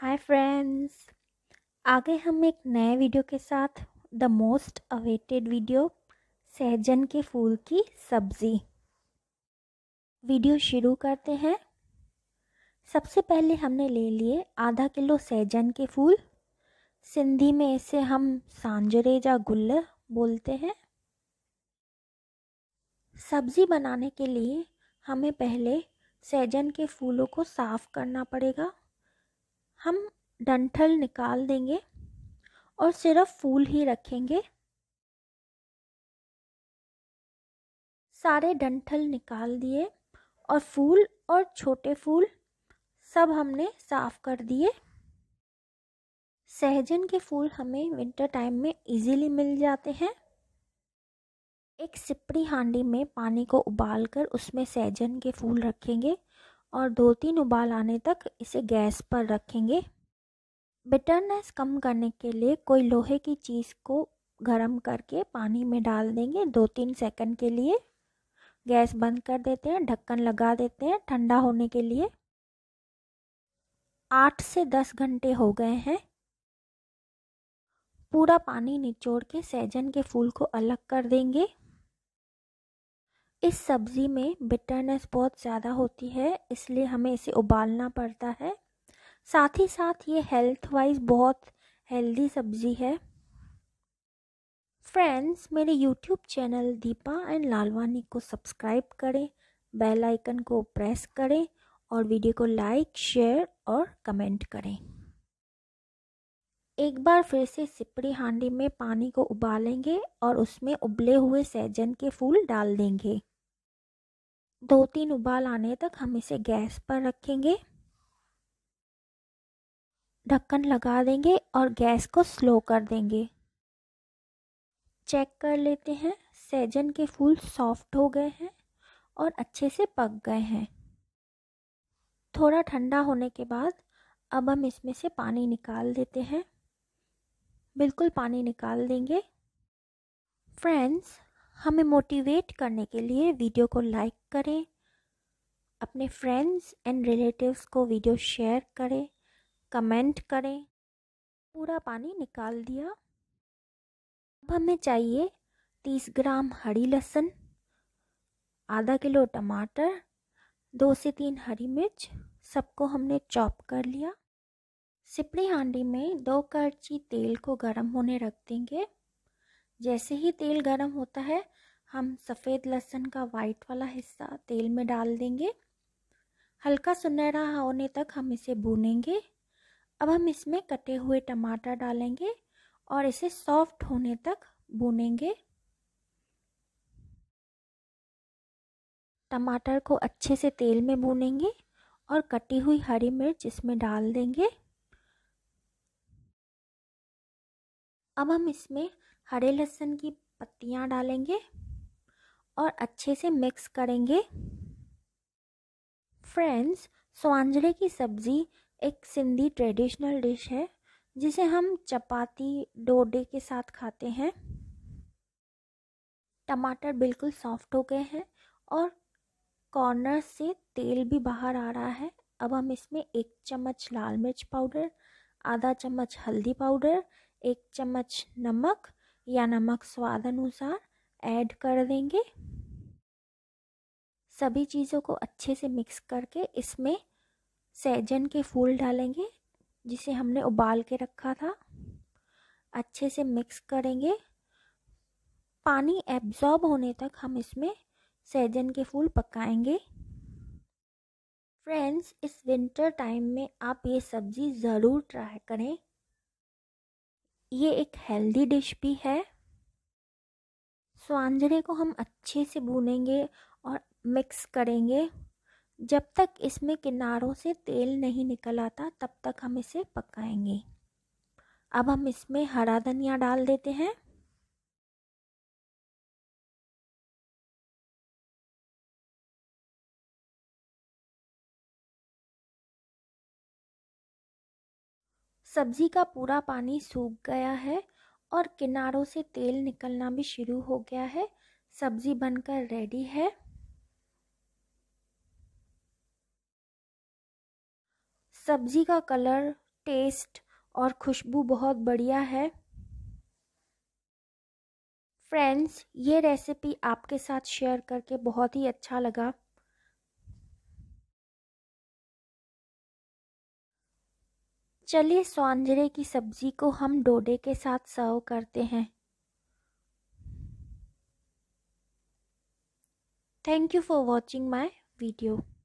hi friends आगे हम एक नए वीडियो के साथ द मोस्ट अवेटेड वीडियो सहजन के फूल की सब्ज़ी वीडियो शुरू करते हैं सबसे पहले हमने ले लिए आधा किलो सहजन के फूल सिंधी में इसे हम सांजरे या गुल्ल बोलते हैं सब्ज़ी बनाने के लिए हमें पहले सहजन के फूलों को साफ़ करना पड़ेगा हम डंठल निकाल देंगे और सिर्फ फूल ही रखेंगे सारे डंठल निकाल दिए और फूल और छोटे फूल सब हमने साफ कर दिए सहजन के फूल हमें विंटर टाइम में इजीली मिल जाते हैं एक सिपड़ी हांडी में पानी को उबालकर उसमें सहजन के फूल रखेंगे और दो तीन उबाल आने तक इसे गैस पर रखेंगे बिटरनेस कम करने के लिए कोई लोहे की चीज़ को गरम करके पानी में डाल देंगे दो तीन सेकंड के लिए गैस बंद कर देते हैं ढक्कन लगा देते हैं ठंडा होने के लिए आठ से दस घंटे हो गए हैं पूरा पानी निचोड़ के सहजन के फूल को अलग कर देंगे इस सब्ज़ी में बिटरनेस बहुत ज़्यादा होती है इसलिए हमें इसे उबालना पड़ता है साथ ही साथ ये हेल्थ वाइज बहुत हेल्दी सब्ज़ी है फ्रेंड्स मेरे YouTube channel Deepa and Lalwani को सब्सक्राइब करें बेल आइकन को प्रेस करें और वीडियो को लाइक शेयर और कमेंट करें एक बार फिर से सिपड़ी हांडी में पानी को उबालेंगे और उसमें उबले हुए सहजन के फूल डाल देंगे दो तीन उबाल आने तक हम इसे गैस पर रखेंगे ढक्कन लगा देंगे और गैस को स्लो कर देंगे चेक कर लेते हैं सहजन के फूल सॉफ्ट हो गए हैं और अच्छे से पक गए हैं थोड़ा ठंडा होने के बाद अब हम इसमें से पानी निकाल देते हैं बिल्कुल पानी निकाल देंगे फ्रेंड्स हमें मोटिवेट करने के लिए वीडियो को लाइक करें अपने फ्रेंड्स एंड रिलेटिव्स को वीडियो शेयर करें कमेंट करें पूरा पानी निकाल दिया अब हमें चाहिए तीस ग्राम हरी लहसुन आधा किलो टमाटर दो से तीन हरी मिर्च सबको हमने चॉप कर लिया सिपड़ी हांडी में दो करची तेल को गर्म होने रख देंगे जैसे ही तेल गर्म होता है हम सफ़ेद लहसुन का वाइट वाला हिस्सा तेल में डाल देंगे हल्का सुनहरा होने तक हम इसे भूनेंगे अब हम इसमें कटे हुए टमाटर डालेंगे और इसे सॉफ्ट होने तक भूनेंगे टमाटर को अच्छे से तेल में भूनेंगे और कटी हुई हरी मिर्च इसमें डाल देंगे अब हम इसमें हरे लहसुन की पत्तियाँ डालेंगे और अच्छे से मिक्स करेंगे फ्रेंड्स स्वांजरे की सब्ज़ी एक सिंधी ट्रेडिशनल डिश है जिसे हम चपाती डोडे के साथ खाते हैं टमाटर बिल्कुल सॉफ्ट हो गए हैं और कॉर्नर से तेल भी बाहर आ रहा है अब हम इसमें एक चम्मच लाल मिर्च पाउडर आधा चम्मच हल्दी पाउडर एक चम्मच नमक या नमक स्वाद अनुसार ऐड कर देंगे सभी चीज़ों को अच्छे से मिक्स करके इसमें सैजन के फूल डालेंगे जिसे हमने उबाल के रखा था अच्छे से मिक्स करेंगे पानी एब्जॉर्ब होने तक हम इसमें सैजन के फूल पकाएंगे फ्रेंड्स इस विंटर टाइम में आप ये सब्ज़ी ज़रूर ट्राई करें ये एक हेल्दी डिश भी है स्वांजरे को हम अच्छे से भूनेंगे और मिक्स करेंगे जब तक इसमें किनारों से तेल नहीं निकल आता तब तक हम इसे पकाएंगे अब हम इसमें हरा धनिया डाल देते हैं सब्जी का पूरा पानी सूख गया है और किनारों से तेल निकलना भी शुरू हो गया है सब्जी बनकर रेडी है सब्जी का कलर टेस्ट और खुशबू बहुत बढ़िया है फ्रेंड्स ये रेसिपी आपके साथ शेयर करके बहुत ही अच्छा लगा चलिए स्वांजरे की सब्जी को हम डोडे के साथ सर्व करते हैं thank you for watching my video